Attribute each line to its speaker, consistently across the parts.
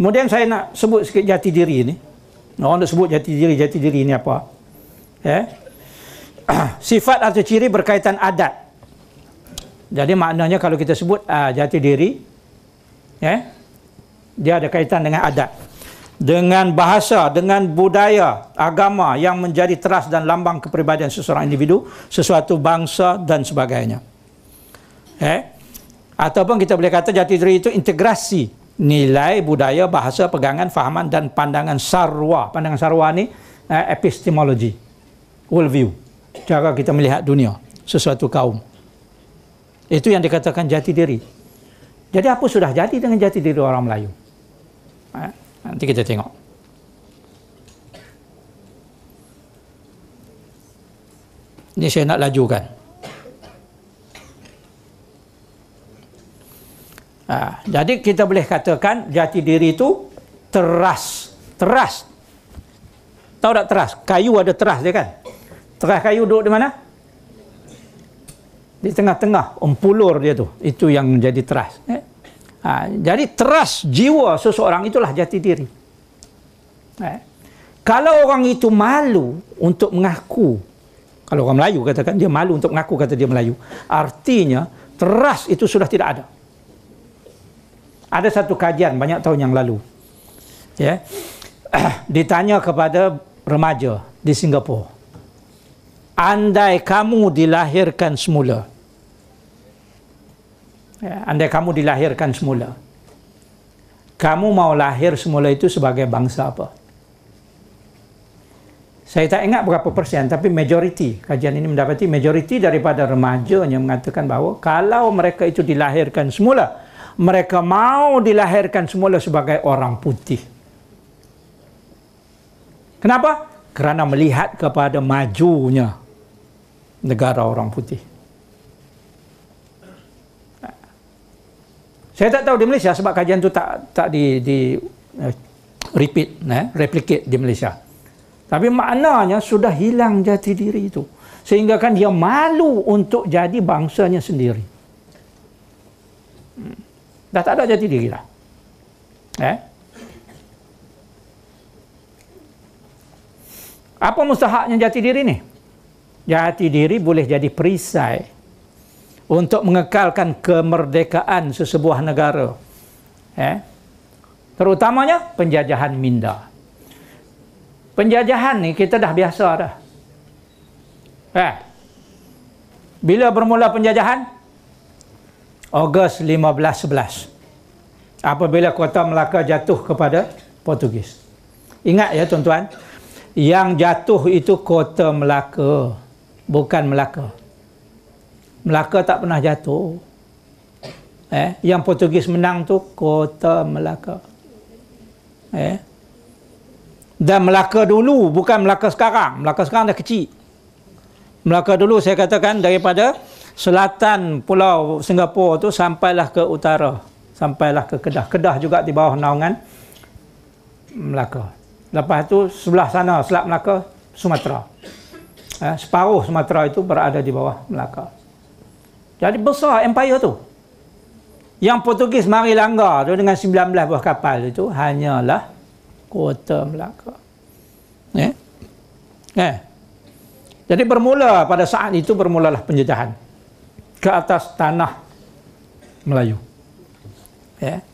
Speaker 1: Kemudian saya nak sebut sikit jati diri ni. Orang nak sebut jati diri, jati diri ni apa? Eh? Sifat atau ciri berkaitan adat. Jadi maknanya kalau kita sebut uh, jati diri, eh? dia ada kaitan dengan adat. Dengan bahasa, dengan budaya, agama yang menjadi teras dan lambang kepribadian seseorang individu, sesuatu bangsa dan sebagainya. Eh? Ataupun kita boleh kata jati diri itu integrasi nilai budaya bahasa pegangan fahaman dan pandangan sarwa pandangan sarwa ni uh, eh, epistemology world view cara kita melihat dunia sesuatu kaum itu yang dikatakan jati diri jadi apa sudah jadi dengan jati diri orang Melayu uh, nanti kita tengok ini saya nak lajukan. Ha, jadi kita boleh katakan jati diri itu teras. Teras. Tahu tak teras? Kayu ada teras dia kan? Teras kayu duduk di mana? Di tengah-tengah. Empulur dia tu. Itu yang menjadi teras. Eh? Ha, jadi teras jiwa seseorang itulah jati diri. Eh? Kalau orang itu malu untuk mengaku. Kalau orang Melayu katakan dia malu untuk mengaku kata dia Melayu. Artinya teras itu sudah tidak ada ada satu kajian banyak tahun yang lalu ya yeah. ditanya kepada remaja di Singapura andai kamu dilahirkan semula yeah. andai kamu dilahirkan semula kamu mau lahir semula itu sebagai bangsa apa saya tak ingat berapa persen tapi majoriti kajian ini mendapati majoriti daripada remaja yang mengatakan bahawa kalau mereka itu dilahirkan semula mereka mau dilahirkan semula sebagai orang putih. Kenapa? Kerana melihat kepada majunya negara orang putih. Saya tak tahu di Malaysia sebab kajian tu tak tak di di eh, repeat, eh, replicate di Malaysia. Tapi maknanya sudah hilang jati diri itu. Sehingga kan dia malu untuk jadi bangsanya sendiri. Hmm dah tak ada jati diri dah. Eh? Apa mustahaknya jati diri ni? Jati diri boleh jadi perisai untuk mengekalkan kemerdekaan sesebuah negara. Eh? Terutamanya penjajahan minda. Penjajahan ni kita dah biasa dah. Eh? Bila bermula penjajahan, Ogos 1511 apabila kota Melaka jatuh kepada Portugis. Ingat ya tuan-tuan, yang jatuh itu kota Melaka, bukan Melaka. Melaka tak pernah jatuh. Eh, yang Portugis menang tu kota Melaka. Eh. Dan Melaka dulu bukan Melaka sekarang. Melaka sekarang dah kecil. Melaka dulu saya katakan daripada selatan pulau Singapura tu sampailah ke utara sampailah ke Kedah Kedah juga di bawah naungan Melaka lepas tu sebelah sana Selat Melaka Sumatera eh, separuh Sumatera itu berada di bawah Melaka jadi besar empire tu yang Portugis mari langgar tu dengan 19 buah kapal itu hanyalah kota Melaka eh? eh? jadi bermula pada saat itu bermulalah penjajahan ke atas tanah Melayu. Ya.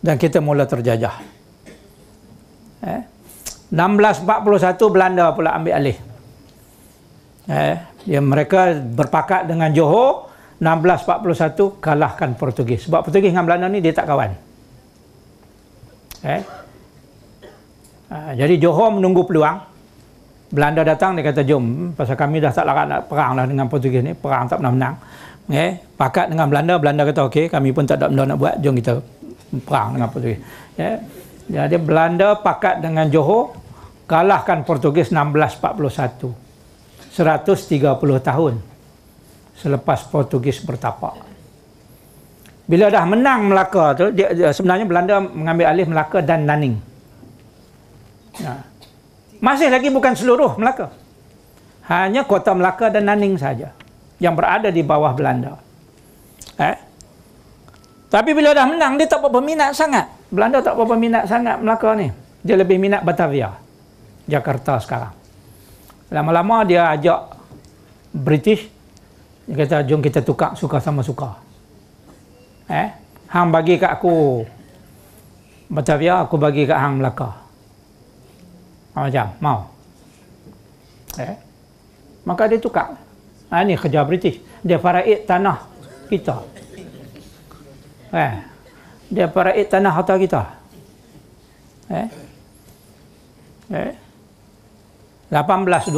Speaker 1: Dan kita mula terjajah. Ya. 1641 Belanda pula ambil alih. Ya. Dia, ya, mereka berpakat dengan Johor. 1641 kalahkan Portugis. Sebab Portugis dengan Belanda ni dia tak kawan. Ya. Ha, jadi Johor menunggu peluang. Belanda datang dia kata jom pasal kami dah tak larat nak perang lah dengan Portugis ni perang tak pernah menang okay. Eh, pakat dengan Belanda Belanda kata okey kami pun tak ada benda nak buat jom kita perang dengan Portugis yeah. jadi Belanda pakat dengan Johor kalahkan Portugis 1641 130 tahun selepas Portugis bertapak bila dah menang Melaka tu dia, dia sebenarnya Belanda mengambil alih Melaka dan Naning nah. Masih lagi bukan seluruh Melaka. Hanya kota Melaka dan Naning saja yang berada di bawah Belanda. Eh? Tapi bila dah menang, dia tak berapa minat sangat. Belanda tak berapa minat sangat Melaka ni. Dia lebih minat Batavia, Jakarta sekarang. Lama-lama dia ajak British, dia kata, jom kita tukar suka sama suka. Eh? Hang bagi kat aku Batavia, aku bagi kat hang Melaka. Ha, macam, mau. Eh? Maka dia tukar. Ha, ini kerja British. Dia faraid tanah kita. Eh? Dia faraid tanah harta kita. Eh? Eh? 1824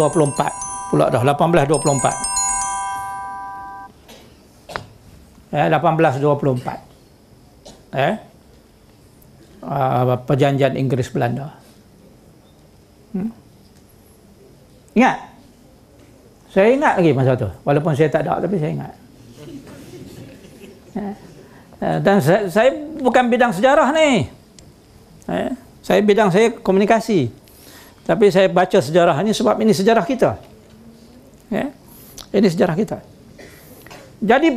Speaker 1: pula dah 1824 eh 1824 eh uh, perjanjian Inggeris Belanda 1824 Hmm. Ingat? Saya ingat lagi masa tu. Walaupun saya tak ada tapi saya ingat. Ya. Ya, dan saya, saya bukan bidang sejarah ni. Ya, saya bidang saya komunikasi. Tapi saya baca sejarah ini sebab ini sejarah kita. Ini sejarah kita. Jadi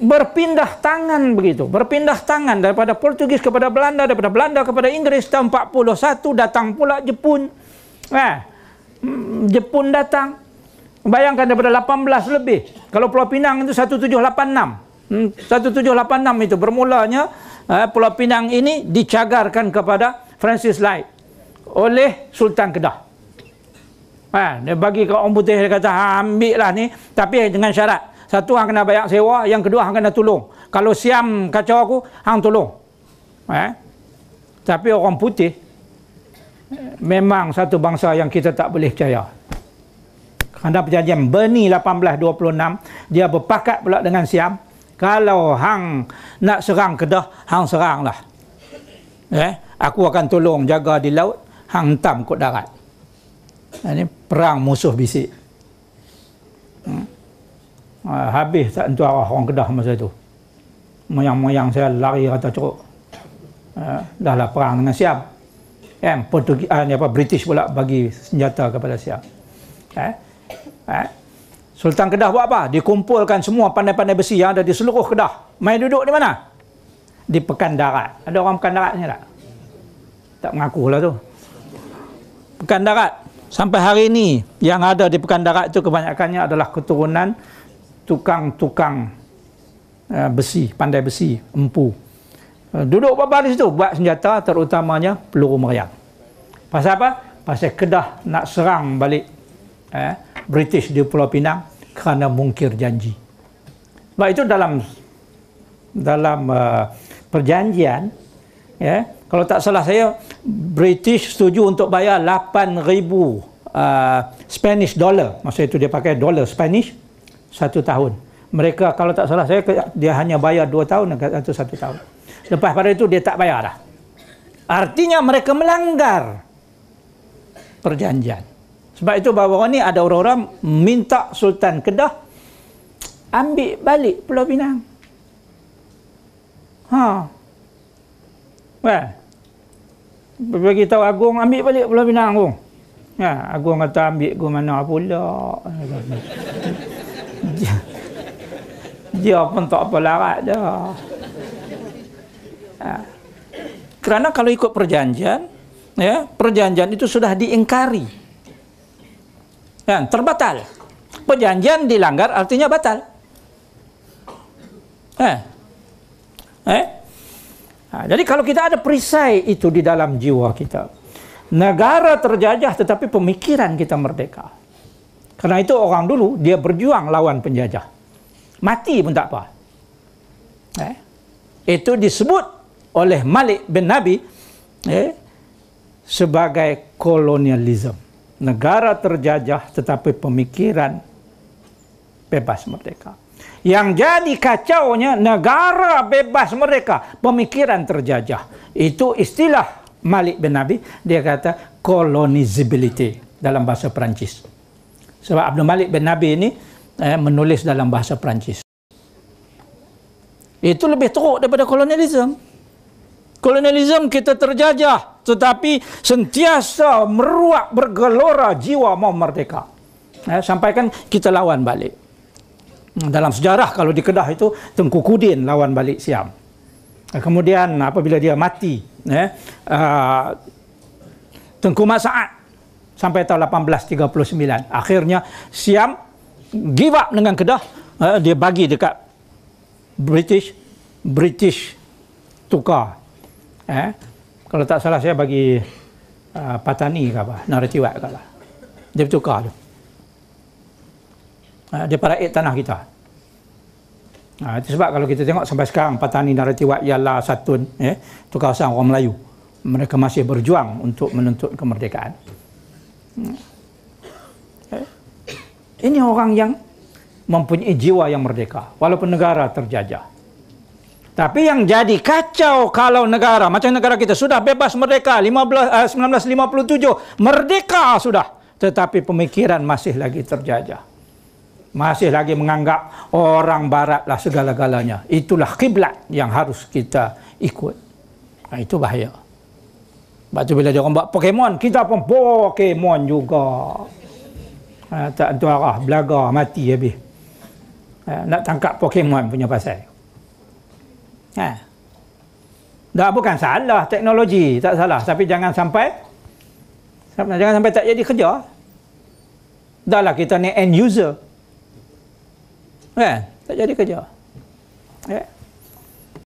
Speaker 1: berpindah tangan begitu. Berpindah tangan daripada Portugis kepada Belanda, daripada Belanda kepada Inggeris tahun 41 datang pula Jepun. Eh, Jepun datang. Bayangkan daripada 18 lebih. Kalau Pulau Pinang itu 1786. 1786 hmm, itu bermulanya eh, Pulau Pinang ini dicagarkan kepada Francis Light oleh Sultan Kedah. Eh, dia bagi ke orang Putih dia kata ambil lah ni tapi dengan syarat satu hang kena bayar sewa yang kedua hang kena tolong kalau siam kacau aku hang tolong eh? tapi orang putih memang satu bangsa yang kita tak boleh percaya. Kerana perjanjian Berni 1826, dia berpakat pula dengan Siam. Kalau Hang nak serang Kedah, Hang seranglah. Eh, aku akan tolong jaga di laut, Hang hentam kot darat. Ini perang musuh bisik. Hmm. Ha, habis tak tentu arah orang Kedah masa itu. Moyang-moyang saya lari rata curuk. Ha, ah, dahlah perang dengan Siam kan Portugis ah, apa British pula bagi senjata kepada Siam eh? eh? Sultan Kedah buat apa dikumpulkan semua pandai-pandai besi yang ada di seluruh Kedah main duduk di mana di pekan darat ada orang pekan darat ni tak tak mengaku lah tu pekan darat sampai hari ini yang ada di pekan darat tu kebanyakannya adalah keturunan tukang-tukang uh, besi pandai besi empu Ha, duduk apa di situ buat senjata terutamanya peluru meriam. Pasal apa? Pasal Kedah nak serang balik eh, British di Pulau Pinang kerana mungkir janji. Sebab itu dalam dalam uh, perjanjian ya, kalau tak salah saya British setuju untuk bayar 8000 uh, eh, Spanish dollar. Masa itu dia pakai dollar Spanish satu tahun. Mereka kalau tak salah saya dia hanya bayar dua tahun atau satu tahun. Lepas pada itu dia tak bayar dah. Artinya mereka melanggar perjanjian. Sebab itu bahawa orang ni ada orang-orang minta Sultan Kedah ambil balik Pulau Pinang. Ha. Wah. Bagi tahu Agung ambil balik Pulau Pinang Agung. Ya, Agung kata ambil ke mana pula. dia, dia pun tak apa larat dah. Ha. Karena kalau ikut perjanjian, ya, perjanjian itu sudah diingkari. Dan terbatal. Perjanjian dilanggar artinya batal. Eh. Eh. Ha, jadi kalau kita ada perisai itu di dalam jiwa kita. Negara terjajah tetapi pemikiran kita merdeka. Karena itu orang dulu dia berjuang lawan penjajah. Mati pun tak apa. Eh. Itu disebut oleh Malik bin Nabi eh, sebagai kolonialisme. Negara terjajah tetapi pemikiran bebas merdeka. Yang jadi kacaunya negara bebas mereka, pemikiran terjajah. Itu istilah Malik bin Nabi, dia kata colonizability dalam bahasa Perancis. Sebab Abdul Malik bin Nabi ini eh, menulis dalam bahasa Perancis. Itu lebih teruk daripada kolonialisme kolonialisme kita terjajah tetapi sentiasa meruak bergelora jiwa mau merdeka ya, eh, sampai kita lawan balik hmm, dalam sejarah kalau di Kedah itu Tengku Kudin lawan balik Siam eh, kemudian apabila dia mati ya, uh, Tengku Masaat sampai tahun 1839 akhirnya Siam give up dengan Kedah uh, dia bagi dekat British British tukar Eh, kalau tak salah saya bagi uh, Patani ke apa, Naratiwat ke apa. Dia bertukar tu. Uh, dia para tanah kita. Uh, itu sebab kalau kita tengok sampai sekarang Patani Naratiwat ialah satun eh, tu kawasan orang Melayu. Mereka masih berjuang untuk menuntut kemerdekaan. Hmm. Eh. Ini orang yang mempunyai jiwa yang merdeka walaupun negara terjajah. Tapi yang jadi kacau kalau negara macam negara kita sudah bebas merdeka 15, uh, 1957 merdeka sudah tetapi pemikiran masih lagi terjajah. Masih lagi menganggap orang baratlah segala-galanya. Itulah kiblat yang harus kita ikut. Nah, itu bahaya. Sebab tu bila dia orang buat Pokemon, kita pun Pokemon juga. Ha, tak tu arah, belaga, mati habis. Ha, nak tangkap Pokemon punya pasal. Ha. Dah bukan salah teknologi, tak salah. Tapi jangan sampai jangan sampai tak jadi kerja. Dahlah kita ni end user. Kan? Tak jadi kerja. Ya. Okay.